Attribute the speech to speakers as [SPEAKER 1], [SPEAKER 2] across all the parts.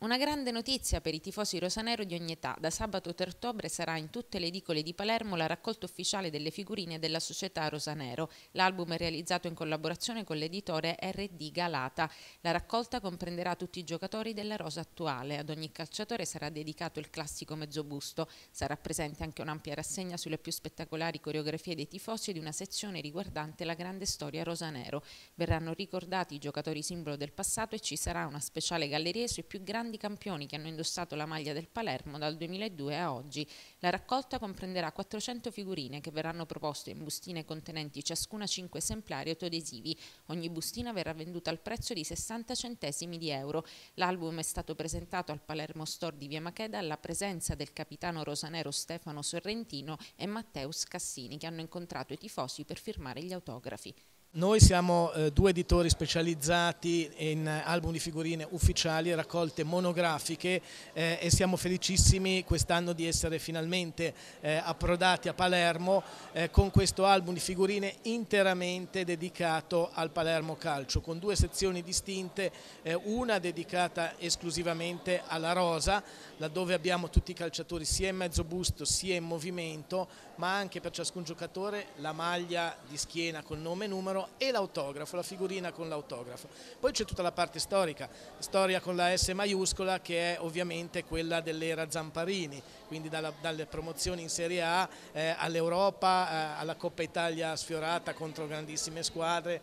[SPEAKER 1] Una grande notizia per i tifosi rosanero di ogni età. Da sabato 3 ottobre sarà in tutte le edicole di Palermo la raccolta ufficiale delle figurine della società Rosanero. L'album è realizzato in collaborazione con l'editore RD Galata. La raccolta comprenderà tutti i giocatori della rosa attuale. Ad ogni calciatore sarà dedicato il classico mezzobusto. Sarà presente anche un'ampia rassegna sulle più spettacolari coreografie dei tifosi ed una sezione riguardante la grande storia rosanero. Verranno ricordati i giocatori simbolo del passato e ci sarà una speciale galleria sui più grandi grandi campioni che hanno indossato la maglia del Palermo dal 2002 a oggi. La raccolta comprenderà 400 figurine che verranno proposte in bustine contenenti ciascuna 5 esemplari autoadesivi. Ogni bustina verrà venduta al prezzo di 60 centesimi di euro. L'album è stato presentato al Palermo Store di Via Macheda alla presenza del capitano rosanero Stefano Sorrentino e Matteus Cassini che hanno incontrato i tifosi per firmare gli autografi.
[SPEAKER 2] Noi siamo eh, due editori specializzati in album di figurine ufficiali e raccolte monografiche eh, e siamo felicissimi quest'anno di essere finalmente eh, approdati a Palermo eh, con questo album di figurine interamente dedicato al Palermo Calcio, con due sezioni distinte, eh, una dedicata esclusivamente alla rosa, laddove abbiamo tutti i calciatori sia in mezzo busto sia in movimento, ma anche per ciascun giocatore la maglia di schiena con nome e numero firmano e l'autografo, la figurina con l'autografo. Poi c'è tutta la parte storica, storia con la S maiuscola che è ovviamente quella dell'era Zamparini, quindi dalla, dalle promozioni in Serie A eh, all'Europa, eh, alla Coppa Italia sfiorata contro grandissime squadre,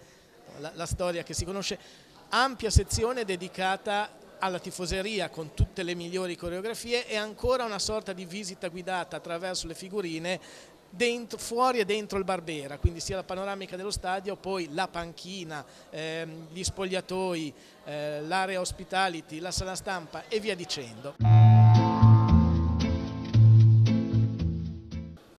[SPEAKER 2] la, la storia che si conosce. Ampia sezione dedicata alla tifoseria con tutte le migliori coreografie e ancora una sorta di visita guidata attraverso le figurine dentro, fuori e dentro il Barbera, quindi sia la panoramica dello stadio, poi la panchina, ehm, gli spogliatoi, eh, l'area hospitality, la sala stampa e via dicendo.